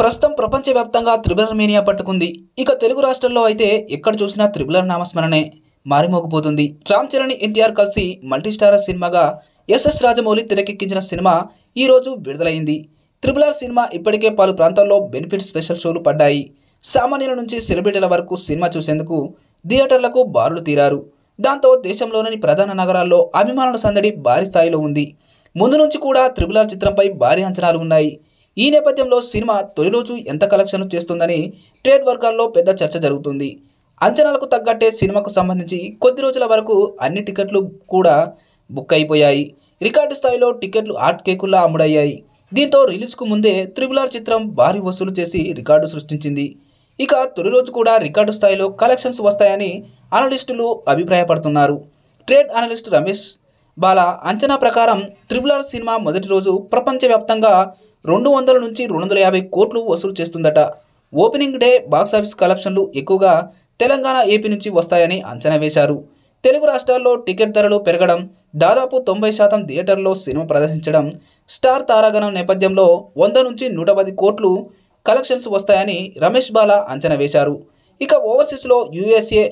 ప్రస్తుతం ప్రపంచవ్యాప్తంగా triple R mania పట్టుకుంది ఇక తెలుగు రాష్ట్రంలో అయితే ఎక్కడ చూసినా త్రిబులర్ నామస్మరణే మారిమోగిపోతుంది రామ్ చరణ్ ఎన్టీఆర్ కలిసి మల్టీస్టార్ సినిమాగా ఎస్ఎస్ రాజమౌళి తెరకెక్కించిన సినిమా ఈరోజు విడుదలైంది త్రిబులర్ సినిమా ఇప్పటికే పలు ప్రాంతాల్లో బెనిఫిట్ స్పెషల్ షోలు పడ్డాయి సామాన్యుల నుంచి సెలబ్రిటీల వరకు సినిమా చూసేందుకు థియేటర్లకు బారులు తీరారు దాంతో దేశంలోని ప్రధాన నగరాల్లో అభిమానుల సందడి భారీ స్థాయిలో ఉంది ముందు నుంచి కూడా త్రిబులర్ చిత్రంపై భారీ అంచనాలు ఉన్నాయి ఈ నేపథ్యంలో సినిమా తొలి రోజు ఎంత కలెక్షన్లు చేస్తుందని ట్రేడ్ వర్గాల్లో పెద్ద చర్చ జరుగుతుంది అంచనాలకు తగ్గట్టే సినిమాకు సంబంధించి కొద్ది రోజుల వరకు అన్ని టికెట్లు కూడా బుక్ అయిపోయాయి రికార్డు స్థాయిలో టికెట్లు ఆర్ట్ కేకుల్లా అమ్ముడయ్యాయి దీంతో రిలీజ్కు ముందే త్రిబుల్ ఆర్ చిత్రం భారీ వసూలు చేసి రికార్డు సృష్టించింది ఇక తొలి రోజు కూడా రికార్డు స్థాయిలో కలెక్షన్స్ వస్తాయని అనలిస్టులు అభిప్రాయపడుతున్నారు ట్రేడ్ అనలిస్ట్ రమేష్ బాల అంచనా ప్రకారం త్రిబులార్ సినిమా మొదటి రోజు ప్రపంచవ్యాప్తంగా రెండు వందల నుంచి రెండు వందల యాభై కోట్లు వసూలు చేస్తుందట ఓపెనింగ్ డే బాక్సాఫీస్ కలెక్షన్లు ఎక్కువగా తెలంగాణ ఏపీ నుంచి వస్తాయని అంచనా వేశారు తెలుగు రాష్ట్రాల్లో టికెట్ ధరలు పెరగడం దాదాపు తొంభై శాతం థియేటర్లో సినిమా ప్రదర్శించడం స్టార్ తారాగణం నేపథ్యంలో వంద నుంచి నూట పది కోట్లు కలెక్షన్స్ వస్తాయని రమేష్ బాలా అంచనా వేశారు ఇక ఓవర్సీస్లో యూఎస్ఏ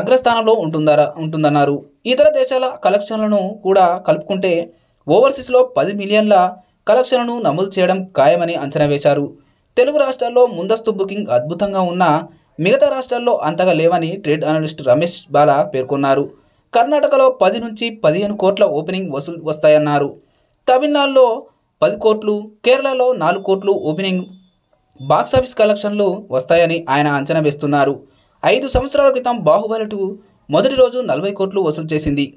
అగ్రస్థానంలో ఉంటుందరా ఉంటుందన్నారు ఇతర దేశాల కలెక్షన్లను కూడా కలుపుకుంటే ఓవర్సీస్లో పది మిలియన్ల కలెక్షన్లను నమోదు చేయడం ఖాయమని అంచనా వేశారు తెలుగు రాష్ట్రాల్లో ముందస్తు బుకింగ్ అద్భుతంగా ఉన్నా మిగతా రాష్ట్రాల్లో అంతగా లేవని ట్రేడ్ అనలిస్ట్ రమేష్ బాలా పేర్కొన్నారు కర్ణాటకలో పది నుంచి పదిహేను కోట్ల ఓపెనింగ్ వసూలు వస్తాయన్నారు తమిళనాడులో పది కోట్లు కేరళలో నాలుగు కోట్లు ఓపెనింగ్ బాక్సాఫీస్ కలెక్షన్లు వస్తాయని ఆయన అంచనా వేస్తున్నారు ఐదు సంవత్సరాల క్రితం బాహుబలి టూ మొదటి రోజు నలభై కోట్లు వసూలు చేసింది